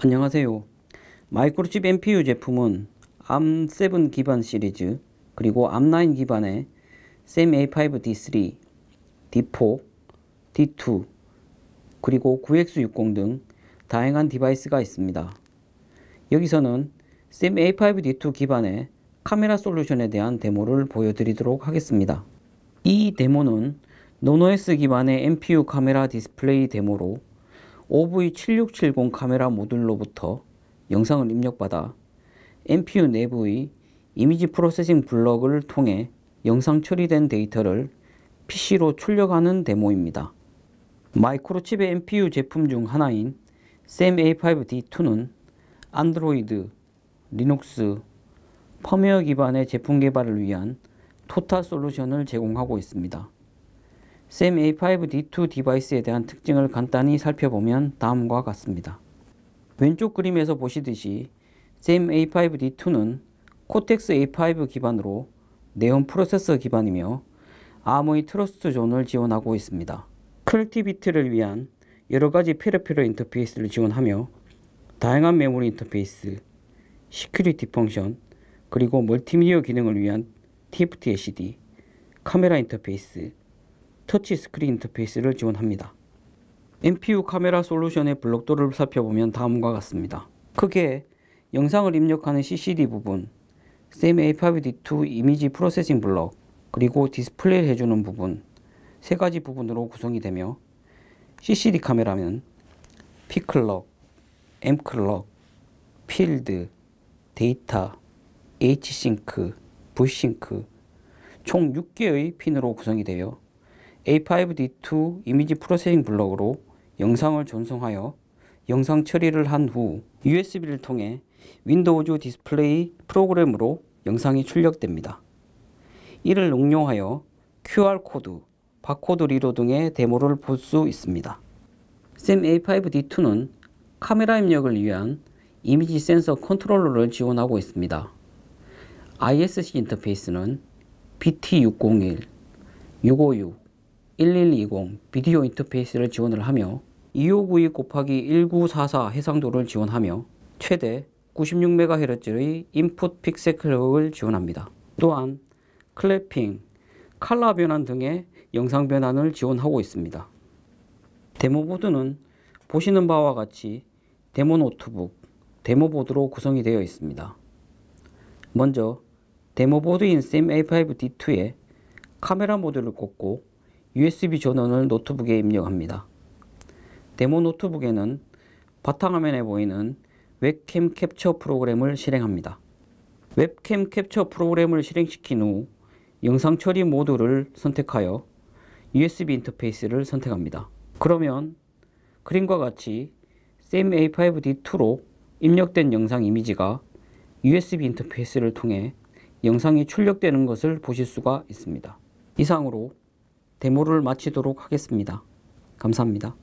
안녕하세요. 마이크로칩 MPU 제품은 ARM7 기반 시리즈 그리고 ARM9 기반의 SAM-A5D3, D4, D2 그리고 9X60 등 다양한 디바이스가 있습니다. 여기서는 SAM-A5D2 기반의 카메라 솔루션에 대한 데모를 보여드리도록 하겠습니다. 이 데모는 노노S 기반의 MPU 카메라 디스플레이 데모로 OV7670 카메라 모듈로부터 영상을 입력받아 MPU 내부의 이미지 프로세싱 블럭을 통해 영상 처리된 데이터를 PC로 출력하는 데모입니다. 마이크로칩의 MPU 제품 중 하나인 SAM-A5D2는 안드로이드, 리눅스, 펌웨어 기반의 제품 개발을 위한 토탈 솔루션을 제공하고 있습니다. SEM-A5D2 디바이스에 대한 특징을 간단히 살펴보면 다음과 같습니다. 왼쪽 그림에서 보시듯이 s a 5 d 2는 코텍스 A5 기반으로 네온 프로세서 기반이며 a 의 트러스트 존을 지원하고 있습니다. 커티비티를 위한 여러가지 페르페러 인터페이스를 지원하며 다양한 메모리 인터페이스, 시큐리티 펑션, 그리고 멀티미디어 기능을 위한 TFT LCD, 카메라 인터페이스, 터치스크린 인터페이스를 지원합니다. MPU 카메라 솔루션의 블록도를 살펴보면 다음과 같습니다. 크게 영상을 입력하는 CCD 부분, SAM A5D2 이미지 프로세싱 블럭, 그리고 디스플레이를 해주는 부분 세 가지 부분으로 구성이 되며 CCD 카메라면 P클럭, M클럭, 필드, 데이터, H싱크, V싱크 총 6개의 핀으로 구성이 되어 A5D2 이미지 프로세싱 블록으로 영상을 전송하여 영상 처리를 한 후 USB를 통해 윈도우즈 디스플레이 프로그램으로 영상이 출력됩니다. 이를 응용하여 QR코드, 바코드 리더 등의 데모를 볼 수 있습니다. 샘 A5D2는 카메라 입력을 위한 이미지 센서 컨트롤러를 지원하고 있습니다. ISC 인터페이스는 BT601, 656, 1120 비디오 인터페이스를 지원을 하며 2592 곱하기 1944 해상도를 지원하며 최대 96MHz의 인풋 픽셀클럭을 지원합니다. 또한 클래핑, 칼라 변환 등의 영상 변환을 지원하고 있습니다. 데모보드는 보시는 바와 같이 데모 노트북, 데모보드로 구성이 되어 있습니다. 먼저 데모보드인 SIM A5D2에 카메라 모듈을 꽂고 USB 전원을 노트북에 입력합니다. 데모 노트북에는 바탕화면에 보이는 웹캠 캡처 프로그램을 실행합니다. 웹캠 캡처 프로그램을 실행시킨 후 영상 처리 모드를 선택하여 USB 인터페이스를 선택합니다. 그러면 그림과 같이 SAMA5D2로 입력된 영상 이미지가 USB 인터페이스를 통해 영상이 출력되는 것을 보실 수가 있습니다. 이상으로 데모를 마치도록 하겠습니다. 감사합니다.